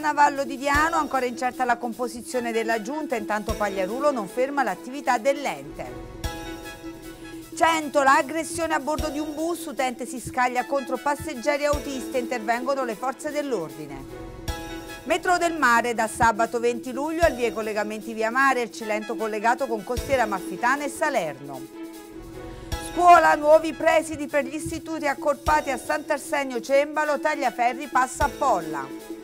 Fontana Vallo di Diano, ancora incerta la composizione della giunta, intanto Pagliarulo non ferma l'attività dell'ente. Centola, aggressione a bordo di un bus, utente si scaglia contro passeggeri autisti, intervengono le forze dell'ordine. Metro del mare, da sabato 20 luglio al via collegamenti via mare, il Cilento collegato con Costiera Maffitana e Salerno. Scuola, nuovi presidi per gli istituti accorpati a Sant'Arsenio Cembalo, Tagliaferri, Passa a Polla.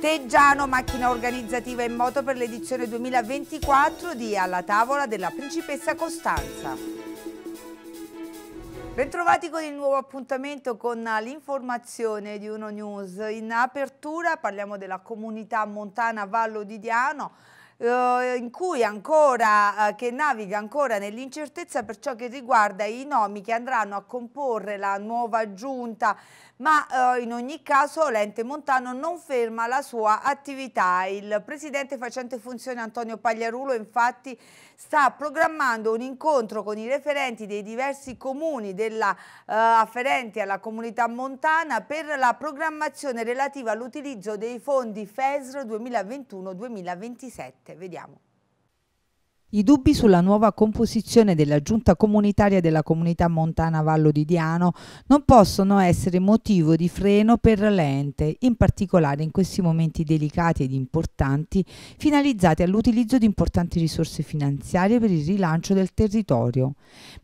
Teggiano, macchina organizzativa in moto per l'edizione 2024 di Alla tavola della principessa Costanza. Bentrovati con il nuovo appuntamento con l'informazione di Uno News. In apertura parliamo della comunità montana Vallo di Diano eh, in cui ancora, eh, che naviga ancora nell'incertezza per ciò che riguarda i nomi che andranno a comporre la nuova giunta ma eh, in ogni caso l'ente montano non ferma la sua attività. Il presidente facente funzione Antonio Pagliarulo infatti sta programmando un incontro con i referenti dei diversi comuni della, eh, afferenti alla comunità montana per la programmazione relativa all'utilizzo dei fondi FESR 2021-2027. Vediamo. I dubbi sulla nuova composizione della giunta comunitaria della comunità montana Vallo di Diano non possono essere motivo di freno per l'ente, in particolare in questi momenti delicati ed importanti finalizzati all'utilizzo di importanti risorse finanziarie per il rilancio del territorio.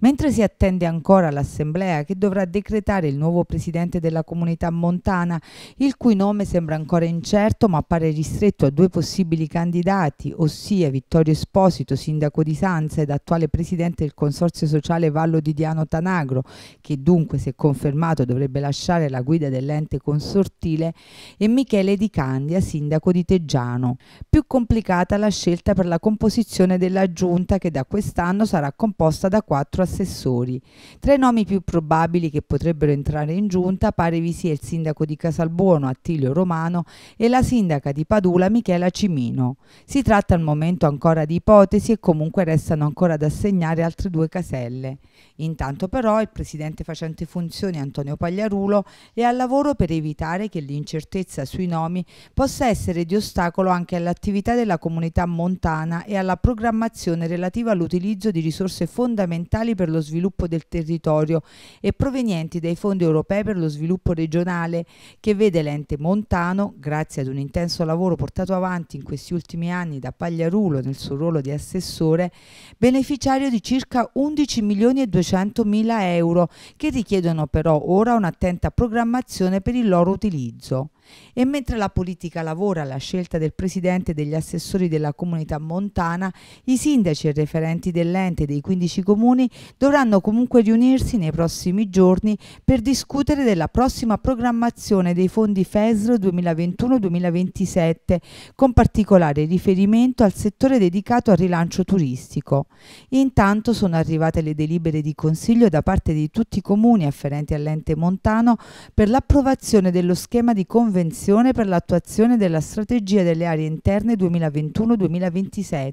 Mentre si attende ancora l'assemblea che dovrà decretare il nuovo presidente della comunità montana, il cui nome sembra ancora incerto ma appare ristretto a due possibili candidati, ossia Vittorio Esposito, sindaco sindaco di Sanza ed attuale presidente del Consorzio Sociale Vallo di Diano Tanagro, che dunque se confermato dovrebbe lasciare la guida dell'ente consortile, e Michele Di Candia, sindaco di Teggiano. Più complicata la scelta per la composizione della giunta che da quest'anno sarà composta da quattro assessori. Tra i nomi più probabili che potrebbero entrare in giunta pare vi sia il sindaco di Casalbuono Attilio Romano e la sindaca di Padula Michela Cimino. Si tratta al momento ancora di ipotesi e comunque restano ancora da assegnare altre due caselle. Intanto però il presidente facente funzioni Antonio Pagliarulo è al lavoro per evitare che l'incertezza sui nomi possa essere di ostacolo anche all'attività della comunità montana e alla programmazione relativa all'utilizzo di risorse fondamentali per lo sviluppo del territorio e provenienti dai fondi europei per lo sviluppo regionale che vede l'ente montano, grazie ad un intenso lavoro portato avanti in questi ultimi anni da Pagliarulo nel suo ruolo di assessore, professore, beneficiario di circa 11 milioni e 200 mila euro che richiedono però ora un'attenta programmazione per il loro utilizzo. E mentre la politica lavora alla scelta del presidente e degli assessori della comunità montana, i sindaci e referenti dell'ente dei 15 comuni dovranno comunque riunirsi nei prossimi giorni per discutere della prossima programmazione dei fondi FESR 2021-2027, con particolare riferimento al settore dedicato al rilancio turistico. Intanto sono arrivate le delibere di consiglio da parte di tutti i comuni afferenti all'ente montano per l'approvazione dello schema di conversione convenzione per l'attuazione della strategia delle aree interne 2021-2027.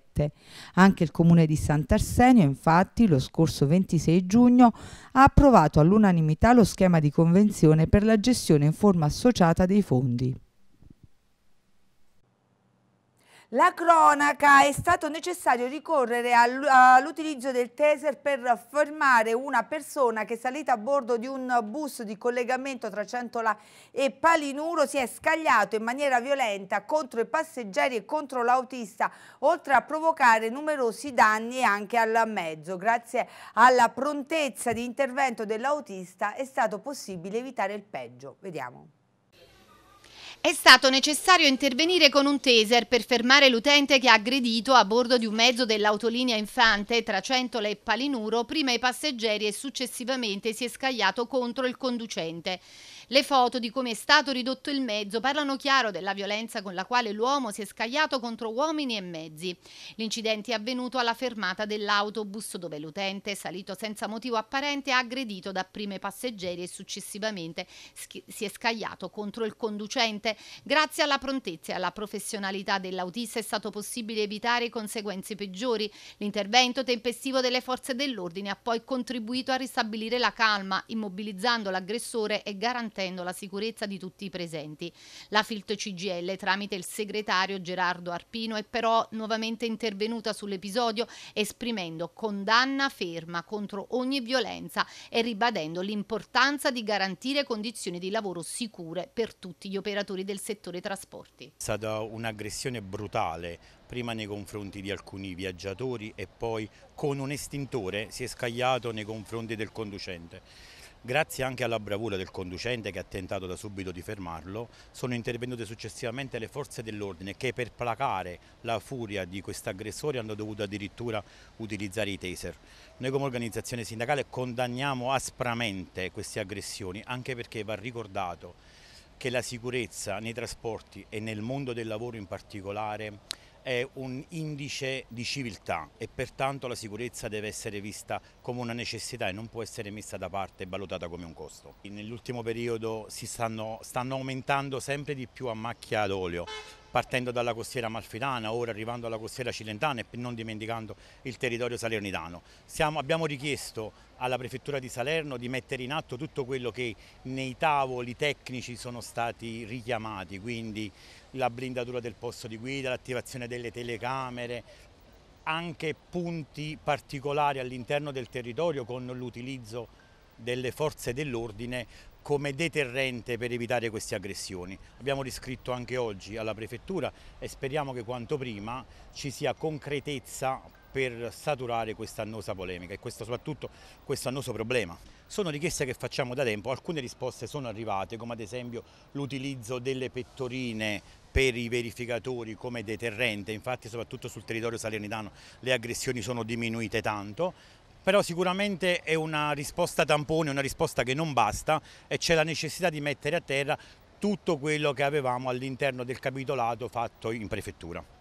Anche il comune di Sant'Arsenio, infatti, lo scorso 26 giugno ha approvato all'unanimità lo schema di convenzione per la gestione in forma associata dei fondi. La cronaca è stato necessario ricorrere all'utilizzo del taser per fermare una persona che salita a bordo di un bus di collegamento tra Centola e Palinuro si è scagliato in maniera violenta contro i passeggeri e contro l'autista oltre a provocare numerosi danni anche al mezzo. Grazie alla prontezza di intervento dell'autista è stato possibile evitare il peggio. Vediamo. È stato necessario intervenire con un taser per fermare l'utente che ha aggredito a bordo di un mezzo dell'autolinea Infante tra Centola e Palinuro prima i passeggeri e successivamente si è scagliato contro il conducente. Le foto di come è stato ridotto il mezzo parlano chiaro della violenza con la quale l'uomo si è scagliato contro uomini e mezzi. L'incidente è avvenuto alla fermata dell'autobus dove l'utente, salito senza motivo apparente, ha aggredito dapprima i passeggeri e successivamente si è scagliato contro il conducente. Grazie alla prontezza e alla professionalità dell'autista è stato possibile evitare conseguenze peggiori. L'intervento tempestivo delle forze dell'ordine ha poi contribuito a ristabilire la calma, immobilizzando l'aggressore e garantendo la sicurezza di tutti i presenti. La FILT CGL, tramite il segretario Gerardo Arpino, è però nuovamente intervenuta sull'episodio, esprimendo condanna ferma contro ogni violenza e ribadendo l'importanza di garantire condizioni di lavoro sicure per tutti gli operatori lavoratori del settore trasporti. È stata un'aggressione brutale, prima nei confronti di alcuni viaggiatori e poi con un estintore si è scagliato nei confronti del conducente. Grazie anche alla bravura del conducente che ha tentato da subito di fermarlo, sono intervenute successivamente le forze dell'ordine che per placare la furia di questo aggressore hanno dovuto addirittura utilizzare i taser. Noi come organizzazione sindacale condanniamo aspramente queste aggressioni anche perché va ricordato che la sicurezza nei trasporti e nel mondo del lavoro in particolare è un indice di civiltà e pertanto la sicurezza deve essere vista come una necessità e non può essere messa da parte e valutata come un costo. Nell'ultimo periodo si stanno, stanno aumentando sempre di più a macchia d'olio partendo dalla costiera amalfitana, ora arrivando alla costiera cilentana e non dimenticando il territorio salernitano. Siamo, abbiamo richiesto alla Prefettura di Salerno di mettere in atto tutto quello che nei tavoli tecnici sono stati richiamati, quindi la blindatura del posto di guida, l'attivazione delle telecamere, anche punti particolari all'interno del territorio con l'utilizzo delle forze dell'ordine come deterrente per evitare queste aggressioni. Abbiamo riscritto anche oggi alla Prefettura e speriamo che quanto prima ci sia concretezza per saturare questa annosa polemica e questo, soprattutto questo annoso problema. Sono richieste che facciamo da tempo, alcune risposte sono arrivate come ad esempio l'utilizzo delle pettorine per i verificatori come deterrente, infatti soprattutto sul territorio salernitano le aggressioni sono diminuite tanto, però sicuramente è una risposta tampone, una risposta che non basta e c'è la necessità di mettere a terra tutto quello che avevamo all'interno del capitolato fatto in prefettura.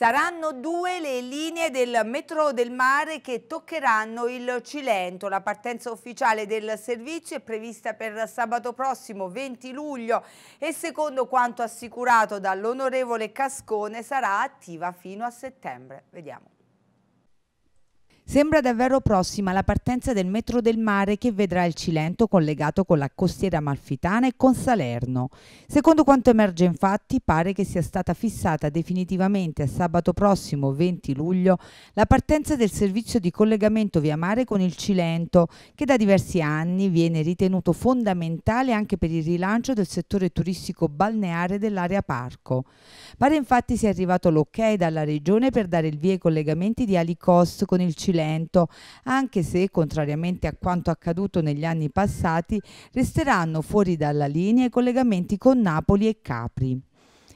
Saranno due le linee del metro del mare che toccheranno il Cilento. La partenza ufficiale del servizio è prevista per sabato prossimo 20 luglio e secondo quanto assicurato dall'onorevole Cascone sarà attiva fino a settembre. Vediamo. Sembra davvero prossima la partenza del metro del mare che vedrà il Cilento collegato con la costiera amalfitana e con Salerno. Secondo quanto emerge infatti pare che sia stata fissata definitivamente a sabato prossimo 20 luglio la partenza del servizio di collegamento via mare con il Cilento che da diversi anni viene ritenuto fondamentale anche per il rilancio del settore turistico balneare dell'area parco. Pare infatti sia arrivato l'ok dalla regione per dare il via ai collegamenti di Alicost con il Cilento lento, anche se, contrariamente a quanto accaduto negli anni passati, resteranno fuori dalla linea i collegamenti con Napoli e Capri.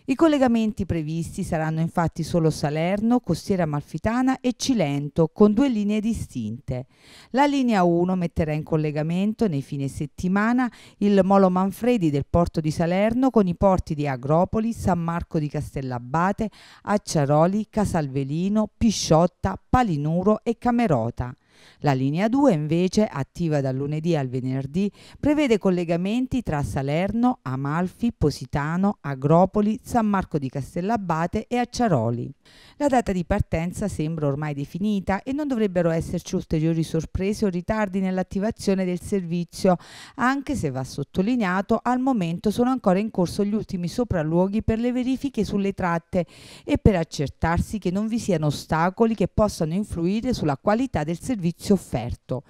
I collegamenti previsti saranno infatti solo Salerno, Costiera Malfitana e Cilento, con due linee distinte. La linea 1 metterà in collegamento nei fine settimana il Molo Manfredi del porto di Salerno con i porti di Agropoli, San Marco di Castellabate, Acciaroli, Casalvelino, Pisciotta, Palinuro e Camerota. La linea 2 invece, attiva dal lunedì al venerdì, prevede collegamenti tra Salerno, Amalfi, Positano, Agropoli, San Marco di Castellabate e Acciaroli. La data di partenza sembra ormai definita e non dovrebbero esserci ulteriori sorprese o ritardi nell'attivazione del servizio, anche se va sottolineato al momento sono ancora in corso gli ultimi sopralluoghi per le verifiche sulle tratte e per accertarsi che non vi siano ostacoli che possano influire sulla qualità del servizio servizio offerto.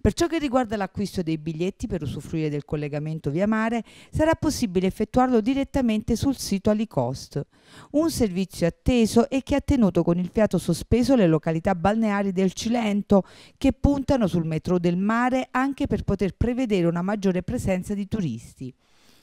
Per ciò che riguarda l'acquisto dei biglietti per usufruire del collegamento via mare, sarà possibile effettuarlo direttamente sul sito Alicost, un servizio atteso e che ha tenuto con il fiato sospeso le località balneari del Cilento che puntano sul metro del mare anche per poter prevedere una maggiore presenza di turisti.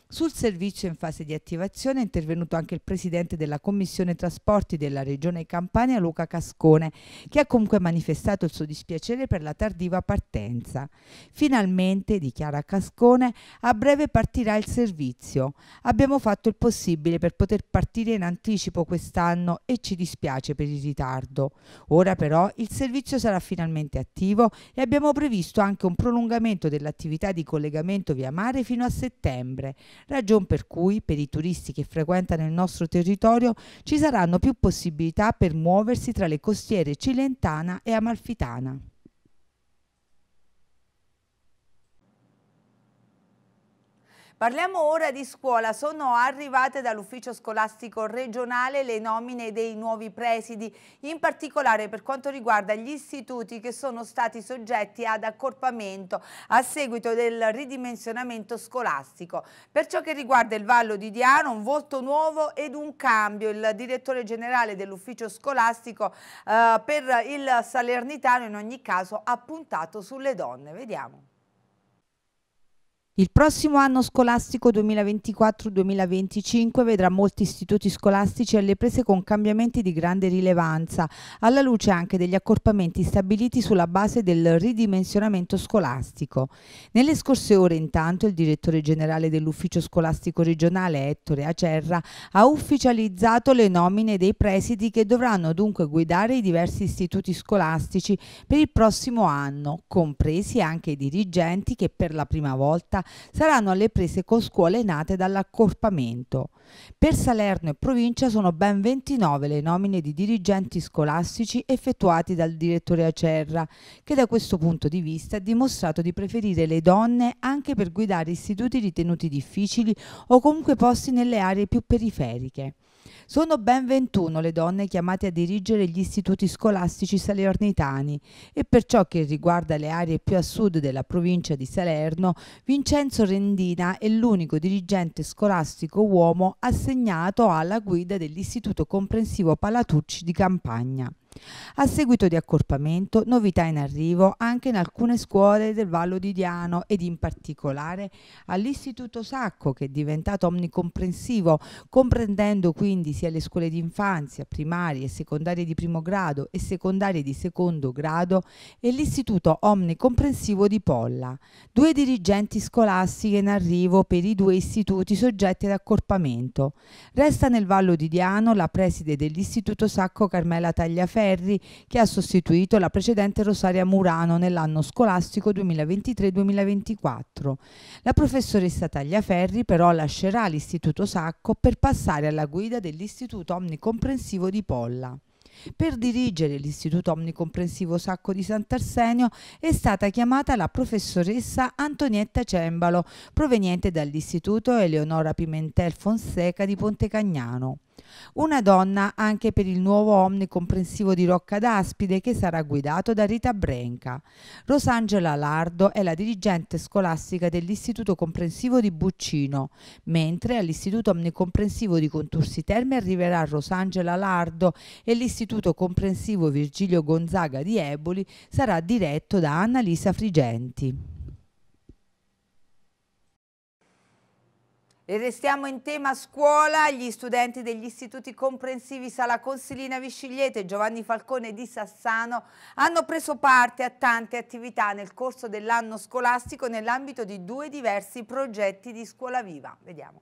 Sul servizio in fase di attivazione è intervenuto anche il presidente della Commissione Trasporti della Regione Campania, Luca Cascone, che ha comunque manifestato il suo dispiacere per la tardiva partenza. Finalmente, dichiara Cascone, a breve partirà il servizio. Abbiamo fatto il possibile per poter partire in anticipo quest'anno e ci dispiace per il ritardo. Ora però il servizio sarà finalmente attivo e abbiamo previsto anche un prolungamento dell'attività di collegamento via mare fino a settembre ragion per cui per i turisti che frequentano il nostro territorio ci saranno più possibilità per muoversi tra le costiere cilentana e amalfitana. Parliamo ora di scuola. Sono arrivate dall'ufficio scolastico regionale le nomine dei nuovi presidi, in particolare per quanto riguarda gli istituti che sono stati soggetti ad accorpamento a seguito del ridimensionamento scolastico. Per ciò che riguarda il Vallo di Diano, un volto nuovo ed un cambio. Il direttore generale dell'ufficio scolastico eh, per il Salernitano in ogni caso ha puntato sulle donne. Vediamo. Il prossimo anno scolastico 2024-2025 vedrà molti istituti scolastici alle prese con cambiamenti di grande rilevanza, alla luce anche degli accorpamenti stabiliti sulla base del ridimensionamento scolastico. Nelle scorse ore intanto il direttore generale dell'ufficio scolastico regionale Ettore Acerra ha ufficializzato le nomine dei presidi che dovranno dunque guidare i diversi istituti scolastici per il prossimo anno, compresi anche i dirigenti che per la prima volta saranno alle prese con scuole nate dall'accorpamento. Per Salerno e provincia sono ben 29 le nomine di dirigenti scolastici effettuati dal direttore Acerra, che da questo punto di vista ha dimostrato di preferire le donne anche per guidare istituti ritenuti difficili o comunque posti nelle aree più periferiche. Sono ben 21 le donne chiamate a dirigere gli istituti scolastici salernitani e per ciò che riguarda le aree più a sud della provincia di Salerno, Vincenzo Rendina è l'unico dirigente scolastico uomo assegnato alla guida dell'Istituto Comprensivo Palatucci di Campagna. A seguito di accorpamento, novità in arrivo anche in alcune scuole del Vallo di Diano ed in particolare all'Istituto Sacco che è diventato omnicomprensivo, comprendendo quindi sia le scuole di infanzia, primarie e secondarie di primo grado e secondarie di secondo grado e l'Istituto Omnicomprensivo di Polla. Due dirigenti scolastiche in arrivo per i due istituti soggetti ad accorpamento. Resta nel Vallo di Diano la preside dell'Istituto Sacco Carmela Tagliaferri Ferri, che ha sostituito la precedente Rosaria Murano nell'anno scolastico 2023-2024. La professoressa Tagliaferri però lascerà l'Istituto Sacco per passare alla guida dell'Istituto Omnicomprensivo di Polla. Per dirigere l'Istituto Omnicomprensivo Sacco di Sant'Arsenio è stata chiamata la professoressa Antonietta Cembalo, proveniente dall'Istituto Eleonora Pimentel Fonseca di Pontecagnano. Una donna anche per il nuovo omnicomprensivo di Rocca d'Aspide che sarà guidato da Rita Brenca. Rosangela Lardo è la dirigente scolastica dell'Istituto Comprensivo di Buccino, mentre all'Istituto Omnicomprensivo di Contursi Terme arriverà Rosangela Lardo e l'Istituto Comprensivo Virgilio Gonzaga di Eboli sarà diretto da Annalisa Frigenti. E restiamo in tema scuola, gli studenti degli istituti comprensivi Sala Consilina Viscigliete e Giovanni Falcone di Sassano hanno preso parte a tante attività nel corso dell'anno scolastico nell'ambito di due diversi progetti di scuola viva. Vediamo.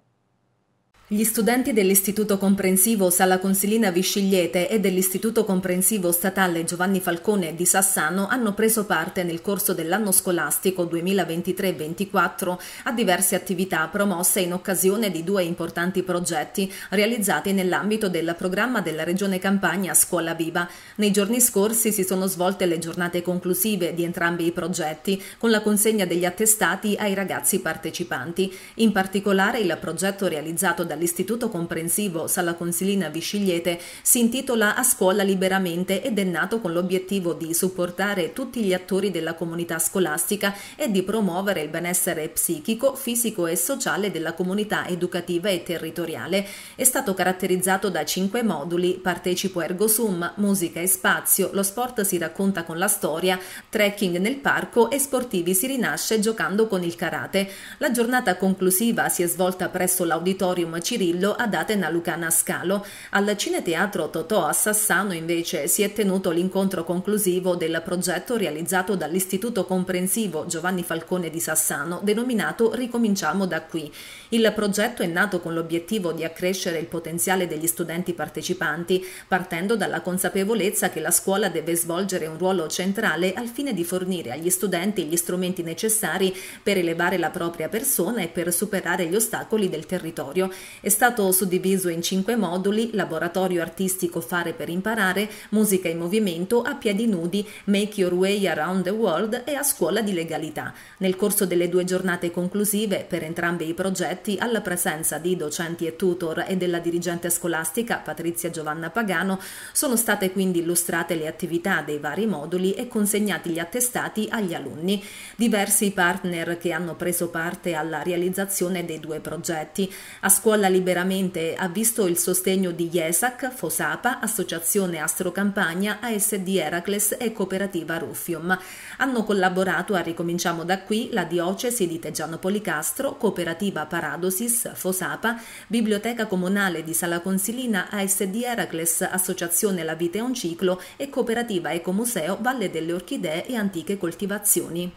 Gli studenti dell'Istituto Comprensivo Sala Consilina Viscigliete e dell'Istituto Comprensivo Statale Giovanni Falcone di Sassano hanno preso parte nel corso dell'anno scolastico 2023-24 a diverse attività promosse in occasione di due importanti progetti realizzati nell'ambito del programma della Regione Campania Scuola Viva. Nei giorni scorsi si sono svolte le giornate conclusive di entrambi i progetti con la consegna degli attestati ai ragazzi partecipanti. In particolare il progetto realizzato da dall'Istituto Comprensivo Sala Consilina Viscigliete si intitola A scuola liberamente ed è nato con l'obiettivo di supportare tutti gli attori della comunità scolastica e di promuovere il benessere psichico, fisico e sociale della comunità educativa e territoriale. È stato caratterizzato da cinque moduli, partecipo ergo sum, musica e spazio, lo sport si racconta con la storia, trekking nel parco e sportivi si rinasce giocando con il karate. La giornata conclusiva si è svolta presso l'auditorium Cirillo ad Atena Lucana Scalo. Al Cineteatro Totò a Sassano invece si è tenuto l'incontro conclusivo del progetto realizzato dall'Istituto Comprensivo Giovanni Falcone di Sassano denominato Ricominciamo da qui. Il progetto è nato con l'obiettivo di accrescere il potenziale degli studenti partecipanti, partendo dalla consapevolezza che la scuola deve svolgere un ruolo centrale al fine di fornire agli studenti gli strumenti necessari per elevare la propria persona e per superare gli ostacoli del territorio. È stato suddiviso in cinque moduli, laboratorio artistico Fare per imparare, musica in movimento, a piedi nudi, Make Your Way Around the World e a scuola di legalità. Nel corso delle due giornate conclusive per entrambi i progetti, soggetti alla presenza di docenti e tutor e della dirigente scolastica Patrizia Giovanna Pagano sono state quindi illustrate le attività dei vari moduli e consegnati gli attestati agli alunni. Diversi partner che hanno preso parte alla realizzazione dei due progetti. A scuola liberamente ha visto il sostegno di IESAC, FOSAPA, Associazione Astrocampagna, ASD Heracles e Cooperativa Ruffium. Hanno collaborato a Ricominciamo da qui la diocesi di Teggiano Policastro, cooperativa Paradosis, Fosapa, Biblioteca Comunale di Sala Consilina, ASD Heracles, Associazione La Vita è un ciclo e cooperativa Ecomuseo Valle delle Orchidee e Antiche Coltivazioni.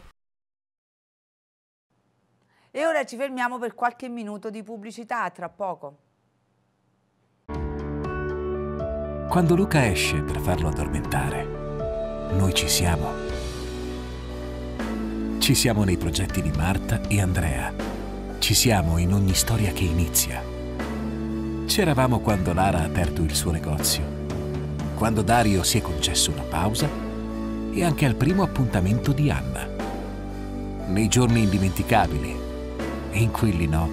E ora ci fermiamo per qualche minuto di pubblicità, tra poco. Quando Luca esce per farlo addormentare, noi ci siamo ci siamo nei progetti di Marta e Andrea. Ci siamo in ogni storia che inizia. C'eravamo quando Lara ha aperto il suo negozio, quando Dario si è concesso una pausa e anche al primo appuntamento di Anna. Nei giorni indimenticabili e in quelli no,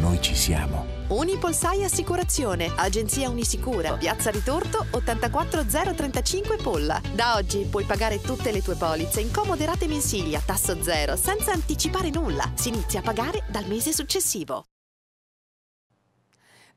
noi ci siamo. Unipolsai Assicurazione, Agenzia Unisicura, Piazza Ritorto 84035 Polla. Da oggi puoi pagare tutte le tue polizze in comode rate mensili a tasso zero, senza anticipare nulla. Si inizia a pagare dal mese successivo.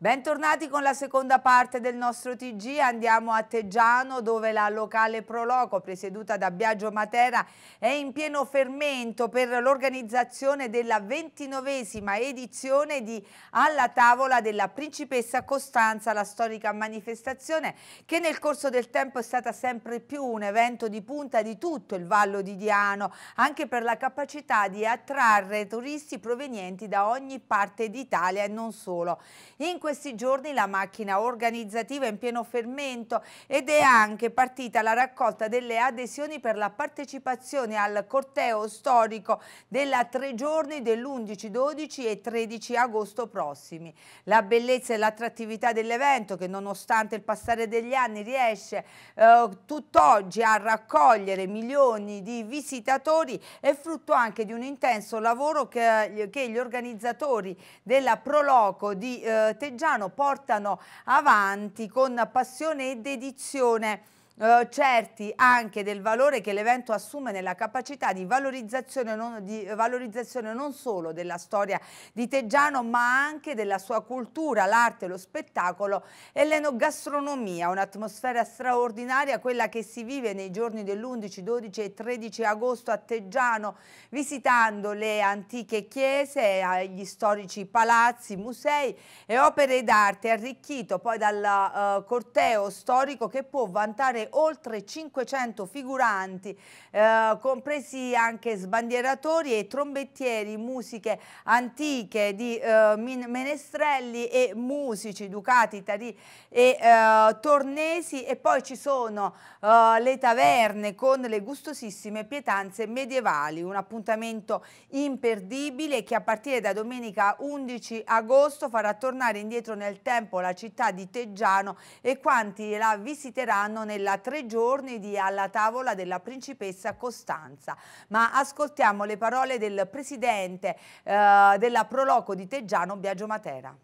Bentornati con la seconda parte del nostro TG, andiamo a Teggiano dove la locale Proloco presieduta da Biagio Matera è in pieno fermento per l'organizzazione della ventinovesima edizione di Alla Tavola della Principessa Costanza, la storica manifestazione che nel corso del tempo è stata sempre più un evento di punta di tutto il Vallo di Diano, anche per la capacità di attrarre turisti provenienti da ogni parte d'Italia e non solo. In questi giorni la macchina organizzativa è in pieno fermento ed è anche partita la raccolta delle adesioni per la partecipazione al corteo storico della tre giorni dell'11, 12 e 13 agosto prossimi. La bellezza e l'attrattività dell'evento che nonostante il passare degli anni riesce eh, tutt'oggi a raccogliere milioni di visitatori è frutto anche di un intenso lavoro che, che gli organizzatori della Proloco di eh, Teggiano Reggiano portano avanti con passione e dedizione eh, certi anche del valore che l'evento assume nella capacità di valorizzazione, non, di valorizzazione non solo della storia di Teggiano ma anche della sua cultura, l'arte, lo spettacolo e l'enogastronomia, un'atmosfera straordinaria quella che si vive nei giorni dell'11, 12 e 13 agosto a Teggiano visitando le antiche chiese, gli storici palazzi, musei e opere d'arte arricchito poi dal uh, corteo storico che può vantare oltre 500 figuranti, eh, compresi anche sbandieratori e trombettieri, musiche antiche di eh, menestrelli e musici, ducati, tarì e eh, tornesi e poi ci sono eh, le taverne con le gustosissime pietanze medievali, un appuntamento imperdibile che a partire da domenica 11 agosto farà tornare indietro nel tempo la città di Teggiano e quanti la visiteranno nella celebra tre giorni di alla tavola della principessa Costanza. Ma ascoltiamo le parole del presidente eh, della Proloco di Teggiano, Biagio Matera.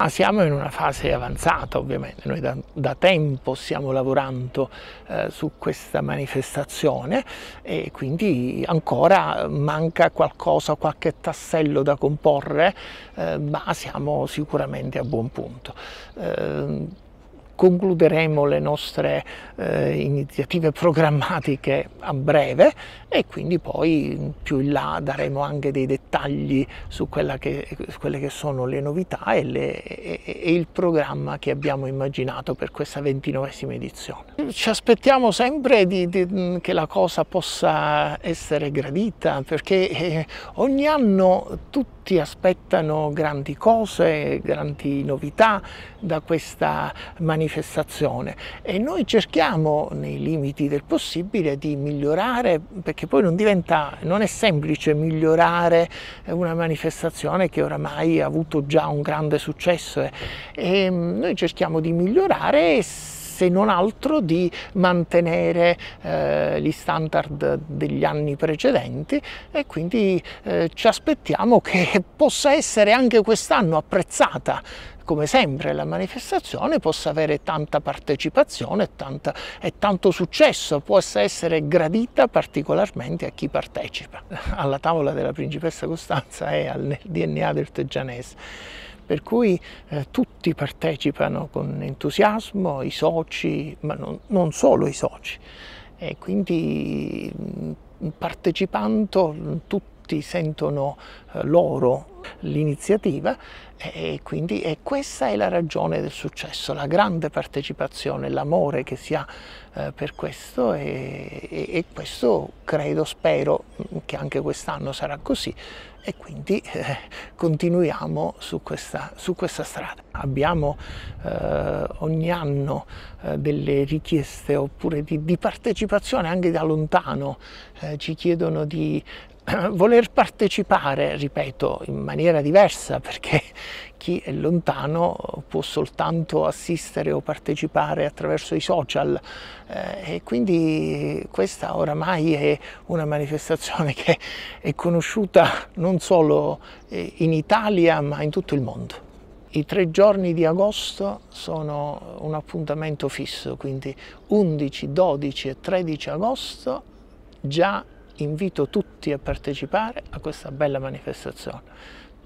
Ah, siamo in una fase avanzata ovviamente, noi da, da tempo stiamo lavorando eh, su questa manifestazione e quindi ancora manca qualcosa, qualche tassello da comporre, eh, ma siamo sicuramente a buon punto. Eh, concluderemo le nostre eh, iniziative programmatiche a breve e quindi poi più in là daremo anche dei dettagli su, che, quelle che sono le novità e, le, e, e, il programma che abbiamo immaginato per questa ventinovesima edizione. Ci aspettiamo sempre di, di, che la cosa possa essere gradita perché eh, ogni anno tutti tutti aspettano grandi cose, grandi novità da questa manifestazione e noi cerchiamo nei limiti del possibile di migliorare perché poi non diventa, non è semplice migliorare una manifestazione che oramai ha avuto già un grande successo e mm, noi cerchiamo di migliorare e se non altro di mantenere eh, gli standard degli anni precedenti e quindi eh, ci aspettiamo che possa essere anche quest'anno apprezzata come sempre la manifestazione possa avere tanta partecipazione tanta, e tanto successo, possa essere gradita particolarmente a chi partecipa. Alla tavola della principessa Costanza e al DNA del Teggianese per cui eh, tutti partecipano con entusiasmo, i soci, ma non, non solo i soci. E quindi mm, partecipando tutti sentono eh, loro l'iniziativa e quindi e questa è la ragione del successo, la grande partecipazione, l'amore che si ha eh, per questo e, e, e questo credo, spero che anche quest'anno sarà così, e quindi eh, continuiamo su questa, su questa, strada. Abbiamo eh, ogni anno eh, delle richieste oppure di, di, partecipazione anche da lontano, eh, ci chiedono di voler partecipare, ripeto, in maniera diversa, perché chi è lontano può soltanto assistere o partecipare attraverso i social eh, e quindi questa oramai è una manifestazione che è conosciuta non solo eh, in Italia ma in tutto il mondo. I tre giorni di agosto sono un appuntamento fisso, quindi 11, 12 e 13 agosto già invito tutti a partecipare a questa bella manifestazione.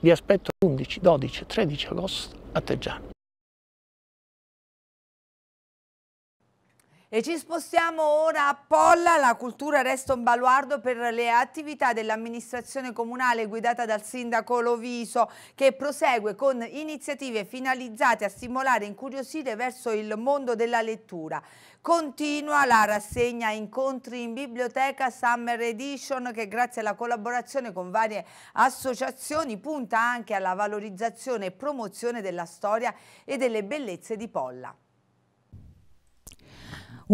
Vi aspetto l'11, 12 13 agosto a Teggiano. E ci spostiamo ora a Polla, la cultura resta un baluardo per le attività dell'amministrazione comunale guidata dal sindaco Loviso che prosegue con iniziative finalizzate a stimolare e incuriosire verso il mondo della lettura. Continua la rassegna incontri in biblioteca Summer Edition che grazie alla collaborazione con varie associazioni punta anche alla valorizzazione e promozione della storia e delle bellezze di Polla.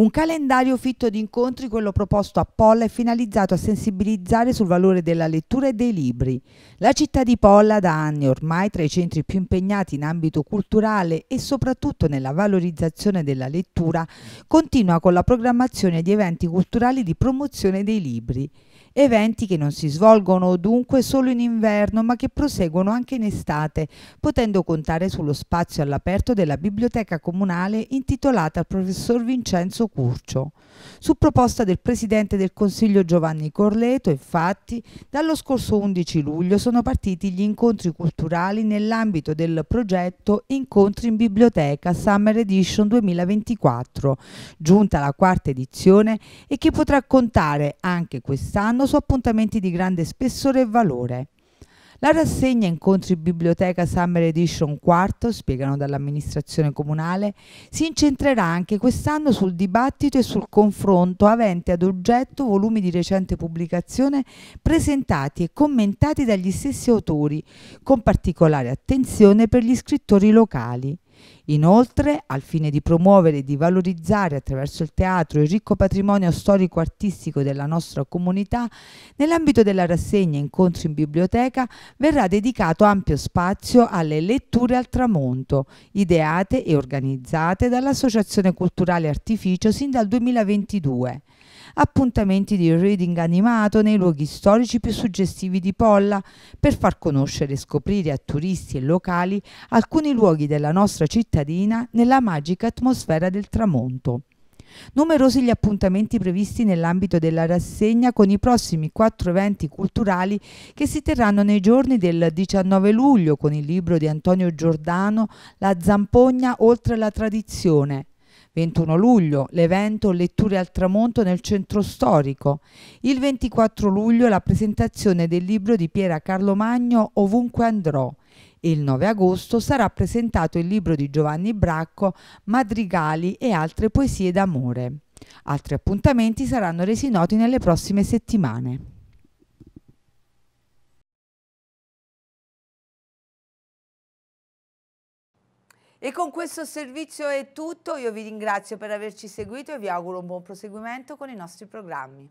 Un calendario fitto di incontri, quello proposto a Polla, è finalizzato a sensibilizzare sul valore della lettura e dei libri. La città di Polla, da anni ormai tra i centri più impegnati in ambito culturale e soprattutto nella valorizzazione della lettura, continua con la programmazione di eventi culturali di promozione dei libri eventi che non si svolgono dunque solo in inverno ma che proseguono anche in estate, potendo contare sullo spazio all'aperto della biblioteca comunale intitolata al professor Vincenzo Curcio. Su proposta del Presidente del Consiglio Giovanni Corleto, infatti, dallo scorso 11 luglio sono partiti gli incontri culturali nell'ambito del progetto Incontri in Biblioteca Summer Edition 2024, giunta alla quarta edizione e che potrà contare anche quest'anno su appuntamenti di grande spessore e valore. La rassegna Incontri Biblioteca Summer Edition IV, spiegano dall'amministrazione comunale, si incentrerà anche quest'anno sul dibattito e sul confronto avente ad oggetto volumi di recente pubblicazione presentati e commentati dagli stessi autori, con particolare attenzione per gli scrittori locali. Inoltre, al fine di promuovere e di valorizzare attraverso il teatro il ricco patrimonio storico-artistico della nostra comunità, nell'ambito della rassegna Incontri in biblioteca verrà dedicato ampio spazio alle letture al tramonto, ideate e organizzate dall'Associazione Culturale Artificio sin dal 2022 appuntamenti di reading animato nei luoghi storici più suggestivi di Polla per far conoscere e scoprire a turisti e locali alcuni luoghi della nostra cittadina nella magica atmosfera del tramonto. Numerosi gli appuntamenti previsti nell'ambito della rassegna con i prossimi quattro eventi culturali che si terranno nei giorni del 19 luglio con il libro di Antonio Giordano La zampogna oltre la tradizione 21 luglio l'evento Letture al tramonto nel centro storico, il 24 luglio la presentazione del libro di Piera Carlo Magno Ovunque andrò il 9 agosto sarà presentato il libro di Giovanni Bracco Madrigali e altre poesie d'amore. Altri appuntamenti saranno resi noti nelle prossime settimane. E con questo servizio è tutto, io vi ringrazio per averci seguito e vi auguro un buon proseguimento con i nostri programmi.